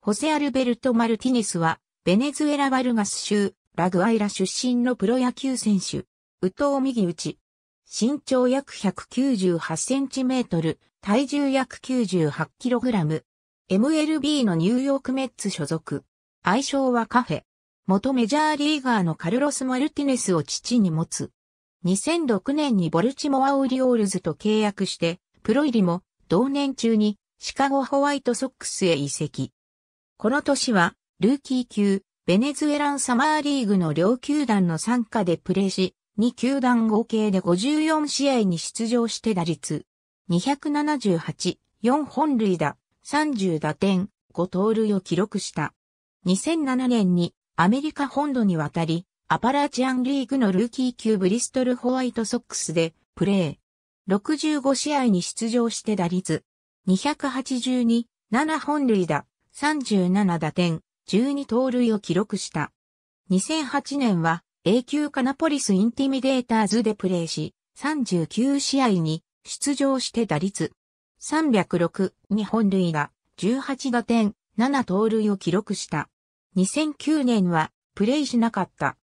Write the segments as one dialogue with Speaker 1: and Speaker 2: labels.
Speaker 1: ホセ・アルベルト・マルティネスは、ベネズエラ・バルガス州、ラグアイラ出身のプロ野球選手、右投右打ち。身長約198センチメートル、体重約98キログラム。MLB のニューヨークメッツ所属。愛称はカフェ。元メジャーリーガーのカルロス・マルティネスを父に持つ。2006年にボルチモア・オリオールズと契約して、プロ入りも同年中にシカゴ・ホワイトソックスへ移籍。この年は、ルーキー級、ベネズエランサマーリーグの両球団の参加でプレーし、2球団合計で54試合に出場して打率、278、4本塁打、30打点、5盗塁を記録した。2007年にアメリカ本土に渡り、アパラチアンリーグのルーキー級ブリストルホワイトソックスでプレー。65試合に出場して打率、282、7本塁打、37打点、12盗塁を記録した。2008年は A 級カナポリスインティミデーターズでプレーし、39試合に出場して打率306、日本塁打、18打点、7盗塁を記録した。2009年はプレイしなかった。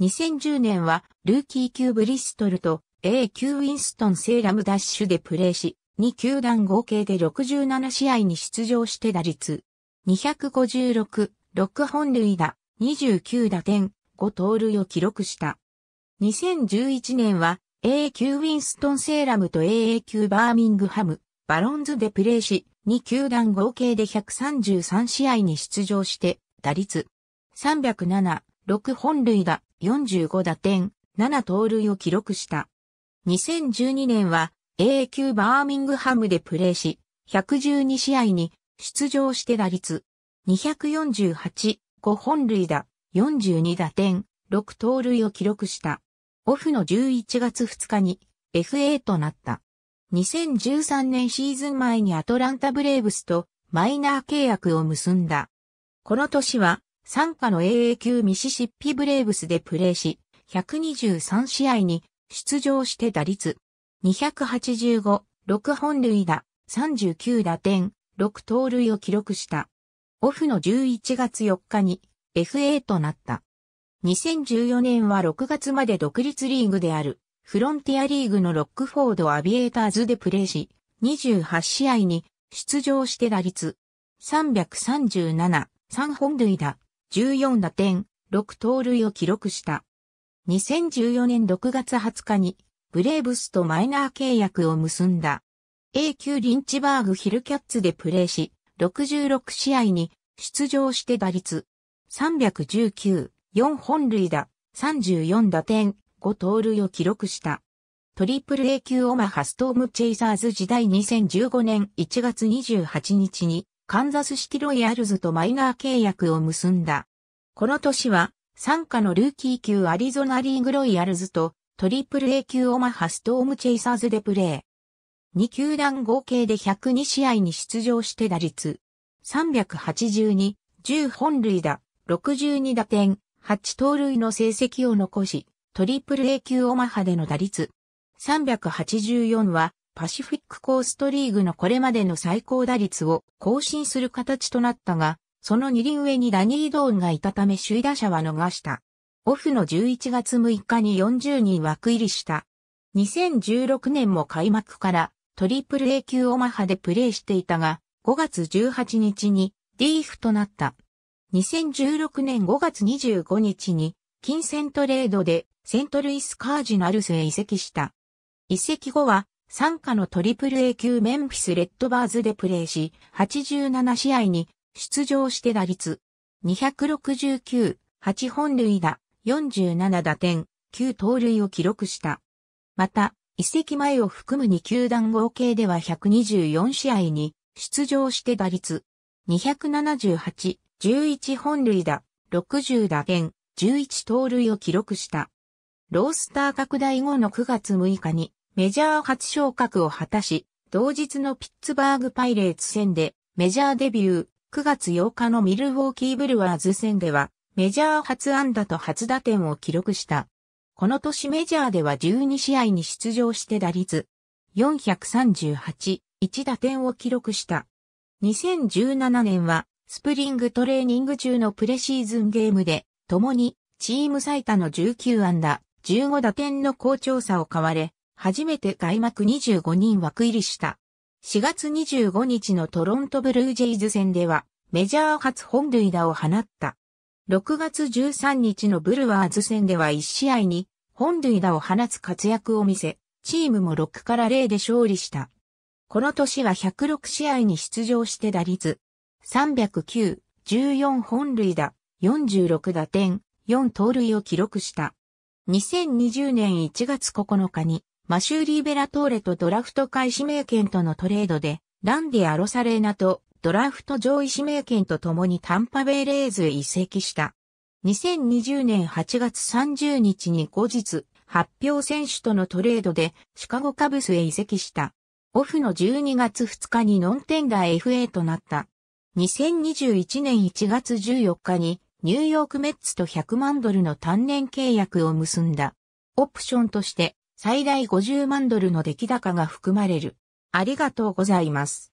Speaker 1: 2010年はルーキー級ブリストルと A 級ウィンストンセーラムダッシュでプレーし、2球団合計で67試合に出場して打率256、6本塁打、29打点、5盗塁を記録した。2011年は a q ウィンストンセーラムと AA q バーミングハム、バロンズでプレーし、2球団合計で133試合に出場して、打率307、6本塁打、45打点、7盗塁を記録した。2012年は a q バーミングハムでプレーし、112試合に出場して打率248、5本塁打、42打点、6盗塁を記録した。オフの11月2日に FA となった。2013年シーズン前にアトランタブレーブスとマイナー契約を結んだ。この年は、参加の AA 級ミシシッピブレーブスでプレーし、123試合に出場して打率285、6本塁打、39打点、6盗塁を記録した。オフの11月4日に FA となった。2014年は6月まで独立リーグであるフロンティアリーグのロックフォードアビエーターズでプレーし、28試合に出場して打率337、3本塁打、14打点、6盗塁を記録した。2014年6月20日にブレーブスとマイナー契約を結んだ。A 級リンチバーグヒルキャッツでプレーし、66試合に出場して打率319、4本塁打、34打点、5盗塁を記録した。トリプル A 級オマハストームチェイサーズ時代2015年1月28日にカンザスシティロイヤルズとマイナー契約を結んだ。この年は参加のルーキー級アリゾナリーグロイヤルズとトリプル A 級オマハストームチェイサーズでプレー。2球団合計で102試合に出場して打率382、10本塁打、62打点、8盗塁の成績を残し、トリプル A 級オマハでの打率384はパシフィックコーストリーグのこれまでの最高打率を更新する形となったが、その二輪上にダニー・ドーンがいたため首位打者は逃した。オフの11月6日に40人枠入りした。2016年も開幕からトリプル A 級オマハでプレーしていたが、5月18日にリーフとなった。2016年5月25日に金銭トレードでセントルイスカージナルスへ移籍した。移籍後は参加のトリプル A 級メンフィスレッドバーズでプレーし、87試合に出場して打率269、8本塁打、47打点、9盗塁を記録した。また、移籍前を含む2球団合計では124試合に出場して打率278、11本塁打、60打点、11盗塁を記録した。ロースター拡大後の9月6日にメジャー初昇格を果たし、同日のピッツバーグパイレーツ戦でメジャーデビュー、9月8日のミルウォーキーブルワーズ戦ではメジャー初安打と初打点を記録した。この年メジャーでは12試合に出場して打率438、1打点を記録した。2017年はスプリングトレーニング中のプレシーズンゲームで共にチーム最多の19安打、15打点の好調さを買われ、初めて開幕25人枠入りした。4月25日のトロントブルージェイズ戦ではメジャー初本塁打を放った。6月13日のブルワーズ戦では1試合に本塁打を放つ活躍を見せ、チームも6から0で勝利した。この年は106試合に出場して打率309、14本塁打、46打点、4盗塁を記録した。2020年1月9日にマシューリー・ベラトーレとドラフト開始名権とのトレードでランディ・アロサレーナとドラフト上位指名権とともにタンパベイレーズへ移籍した。2020年8月30日に後日、発表選手とのトレードでシカゴカブスへ移籍した。オフの12月2日にノンテンダー FA となった。2021年1月14日にニューヨークメッツと100万ドルの単年契約を結んだ。オプションとして最大50万ドルの出来高が含まれる。ありがとうございます。